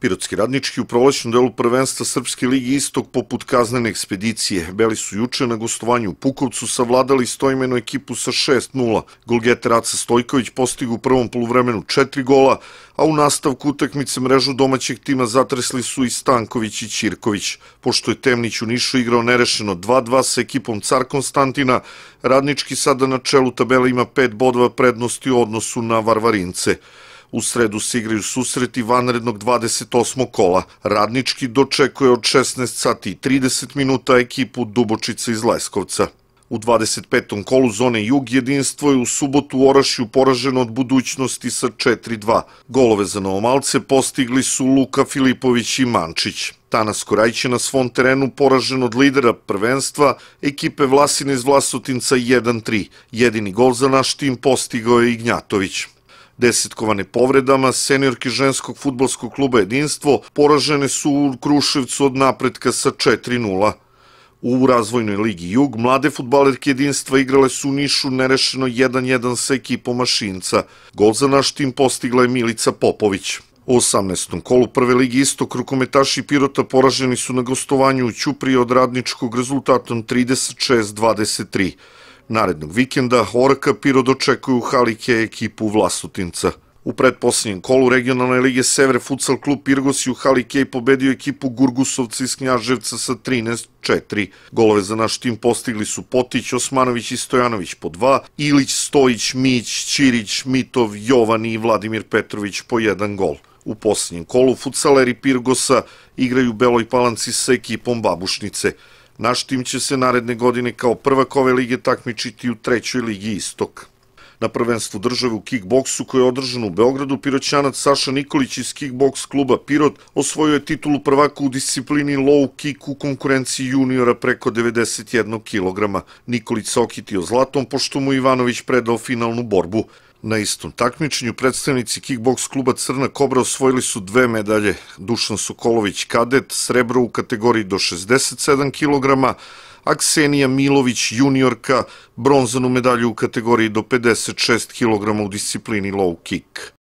Pirotski radnički u prolećnom delu prvenstva Srpske ligi Istok poput kaznene ekspedicije. Beli su juče na gostovanju u Pukovcu savladali stojmenu ekipu sa 6-0. Golgeter Aca Stojković postigu u prvom poluvremenu četiri gola, a u nastavku utakmice mrežu domaćeg tima zatresli su i Stanković i Ćirković. Pošto je Temnić u Nišu igrao nerešeno 2-2 sa ekipom Car Konstantina, radnički sada na čelu tabela ima pet bodova prednosti u odnosu na Varvarince. U sredu se igraju susreti vanrednog 28. kola. Radnički dočekuje od 16 sati i 30 minuta ekipu Dubočica iz Leskovca. U 25. kolu zone Jug jedinstvo je u subotu u Orašju poraženo od budućnosti sa 4-2. Golove za novomalce postigli su Luka Filipović i Mančić. Tanas Korajć je na svom terenu poražen od lidera prvenstva ekipe Vlasine iz Vlasotinca 1-3. Jedini gol za naš tim postigao je Ignjatović. Desetkovane povredama, seniorki ženskog futbolskog kluba Jedinstvo poražene su u Kruševcu od napretka sa 4-0. U razvojnoj ligi Jug mlade futbalerke jedinstva igrale su u Nišu nerešeno 1-1 sa ekipom Mašinca. Gol za naš tim postigla je Milica Popović. U 18. kolu prve ligi Istok rukometaši Pirota poraženi su na gostovanju u Ćupri od radničkog rezultatom 36-23. Narednog vikenda Oraka Pirod očekuju Halike ekipu Vlasutinca. U predposljednjem kolu regionalne lige Sever futsal klub Pirgos i u Halikej pobedio ekipu Gurgusovca iz Knjaževca sa 13-4. Golove za naš tim postigli su Potić, Osmanović i Stojanović po 2, Ilić, Stojić, Mić, Ćirić, Mitov, Jovani i Vladimir Petrović po jedan gol. U posljednjem kolu futsaleri Pirgosa igraju Beloj Palanci sa ekipom Babušnice. Naš tim će se naredne godine kao prvak ove lige takmičiti u trećoj ligi Istok na prvenstvu države u kickboksu koje je održano u Beogradu. Piroćanac Saša Nikolić iz kickboks kluba Pirot osvojio je titulu prvaka u disciplini low kick u konkurenciji juniora preko 91 kg. Nikolić se okitio zlatom pošto mu Ivanović predao finalnu borbu. Na istom takmičenju predstavnici kickboks kluba Crna Kobra osvojili su dve medalje. Dušan Sokolović kadet, srebro u kategoriji do 67 kg, Aksenija Milović, juniorka, bronzanu medalju u kategoriji do 56 kg u disciplini low kick.